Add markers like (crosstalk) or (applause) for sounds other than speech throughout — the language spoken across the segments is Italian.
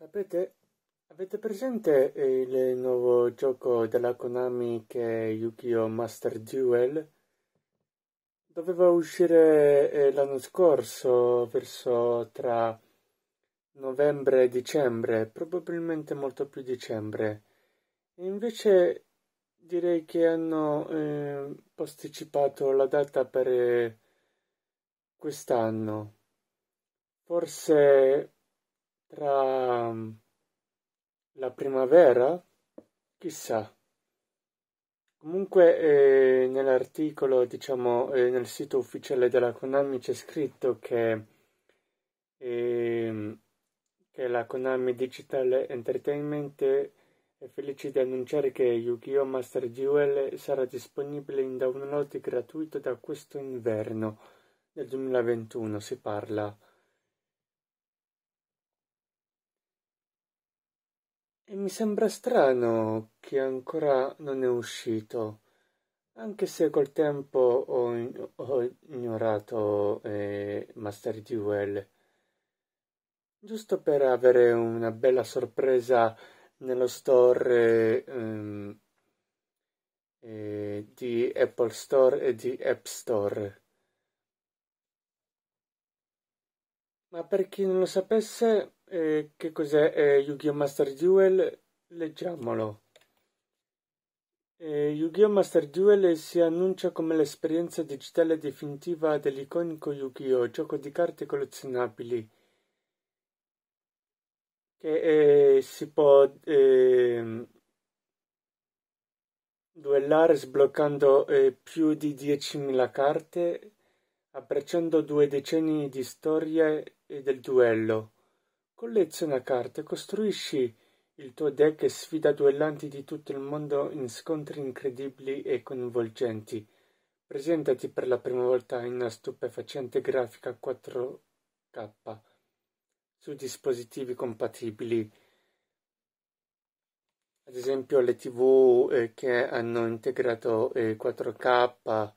Sapete, avete presente eh, il nuovo gioco della Konami che è Yu-Gi-Oh! Master Duel? Doveva uscire eh, l'anno scorso, verso tra novembre e dicembre, probabilmente molto più dicembre. E invece direi che hanno eh, posticipato la data per eh, quest'anno. Forse tra mm, la primavera, chissà. Comunque eh, nell'articolo, diciamo, eh, nel sito ufficiale della Konami c'è scritto che, eh, che la Konami Digital Entertainment è felice di annunciare che Yu-Gi-Oh! Master Duel sarà disponibile in download gratuito da questo inverno del 2021, si parla. E mi sembra strano che ancora non è uscito, anche se col tempo ho, ho ignorato eh, Master Duel, giusto per avere una bella sorpresa nello store ehm, eh, di Apple Store e di App Store. Ma per chi non lo sapesse, eh, che cos'è eh, Yu-Gi-Oh! Master Duel? Leggiamolo. Eh, Yu-Gi-Oh! Master Duel si annuncia come l'esperienza digitale definitiva dell'iconico Yu-Gi-Oh! gioco di carte collezionabili che eh, si può ehm, duellare sbloccando eh, più di 10.000 carte, abbracciando due decenni di storie eh, del duello. Colleziona carte, costruisci il tuo deck e sfida duellanti di tutto il mondo in scontri incredibili e coinvolgenti. Presentati per la prima volta in una stupefacente grafica 4K su dispositivi compatibili ad esempio le tv eh, che hanno integrato eh, 4K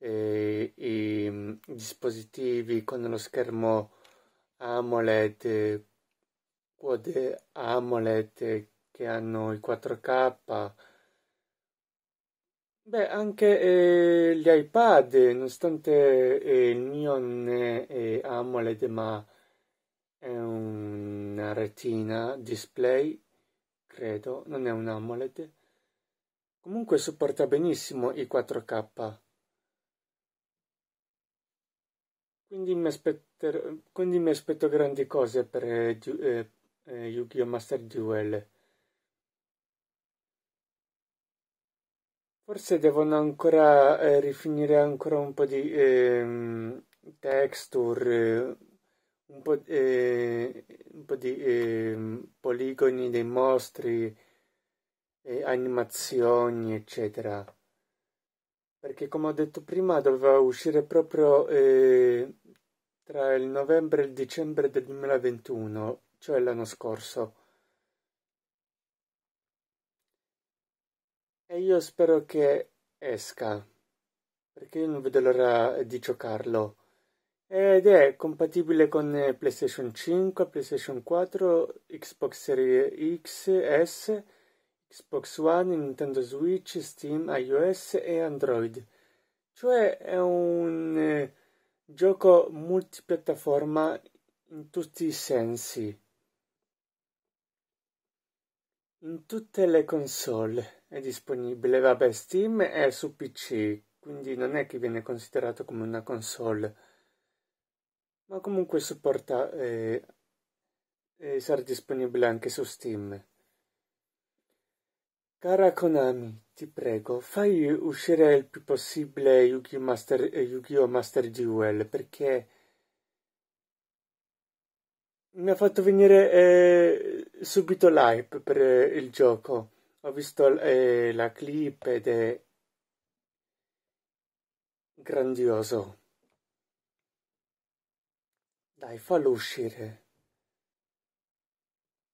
eh, i mm, dispositivi con lo schermo AMOLED tipo di AMOLED che hanno il 4K. Beh, anche eh, gli iPad, nonostante eh, il mio non è eh, AMOLED, ma è una retina display, credo, non è un AMOLED. Comunque supporta benissimo i 4K. Quindi mi, aspetterò, quindi mi aspetto grandi cose per, eh, eh eh, Yu-Gi-Oh! Master Duel. Forse devono ancora eh, rifinire ancora un po' di ehm, texture, un po', eh, un po di eh, poligoni dei mostri, animazioni, eccetera. Perché come ho detto prima doveva uscire proprio eh, tra il novembre e il dicembre del 2021 cioè l'anno scorso. E io spero che esca, perché io non vedo l'ora di giocarlo. Ed è compatibile con PlayStation 5, PlayStation 4, Xbox Series X, S, Xbox One, Nintendo Switch, Steam, iOS e Android. Cioè è un eh, gioco multipiattaforma in tutti i sensi. In tutte le console è disponibile, vabbè, Steam è su PC, quindi non è che viene considerato come una console, ma comunque supporta eh, e eh, sarà disponibile anche su Steam. Cara Konami, ti prego, fai uscire il più possibile Yu-Gi-Oh! Master, eh, Yu-Gi-Oh! Master Duel perché mi ha fatto venire eh, subito l'hype per eh, il gioco. Ho visto eh, la clip ed è grandioso. Dai, fallo uscire.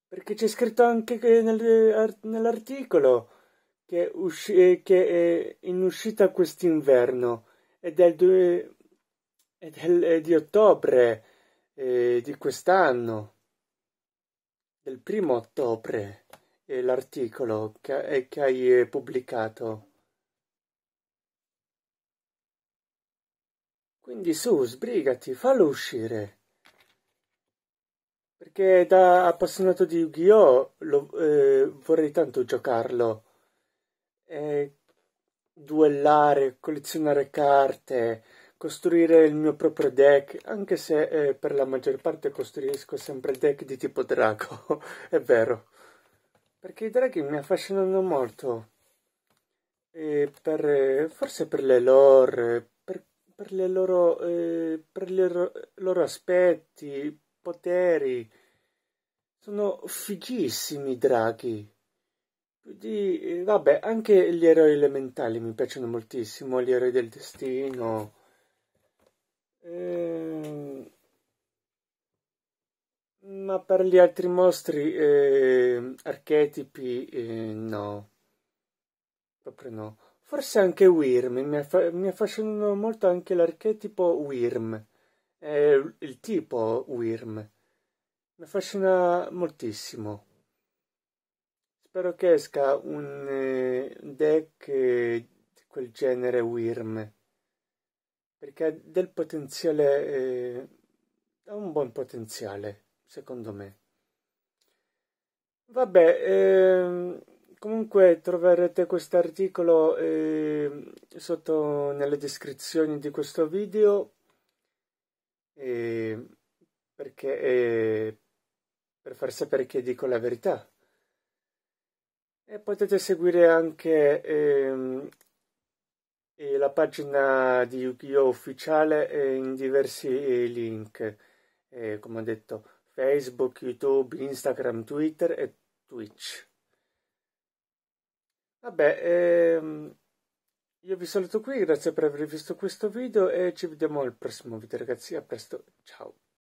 Perché c'è scritto anche nel, nell'articolo che, usci, eh, che, è in uscita quest'inverno ed è, del, è, del, è di ottobre eh, di quest'anno del primo ottobre è l'articolo che, che hai eh, pubblicato. Quindi su, sbrigati, fallo uscire. Perché da appassionato di Yu-Gi-Oh! Lo, eh, vorrei tanto giocarlo. E duellare, collezionare carte, costruire il mio proprio deck, anche se eh, per la maggior parte costruisco sempre deck di tipo drago, (laughs) è vero. Perché i draghi mi affascinano molto. Per, eh, forse per le lore, per, per, le loro, eh, per le loro aspetti, poteri. Sono fighissimi i draghi. Quindi, eh, vabbè, anche gli eroi elementali mi piacciono moltissimo, gli eroi del destino Ehm, ma per gli altri mostri eh, archetipi eh, no, proprio no. Forse anche Wyrm, mi, aff- mi affascinano molto anche l'archetipo Wyrm, il tipo Wyrm. Mi affascina moltissimo. Spero che esca un eh, deck eh, di quel genere Wyrm perché del potenziale eh, ha un buon potenziale secondo me vabbè eh, comunque troverete questo articolo eh, sotto nelle descrizioni di questo video eh, perché eh, per far sapere che dico la verità e potete seguire anche ehm, e la pagina di Yu-Gi-Oh! ufficiale è in diversi link, eh, come ho detto, Facebook, YouTube, Instagram, Twitter e Twitch. Vabbè, ehm, io vi saluto qui, grazie per aver visto questo video e ci vediamo al prossimo video ragazzi, a presto, ciao!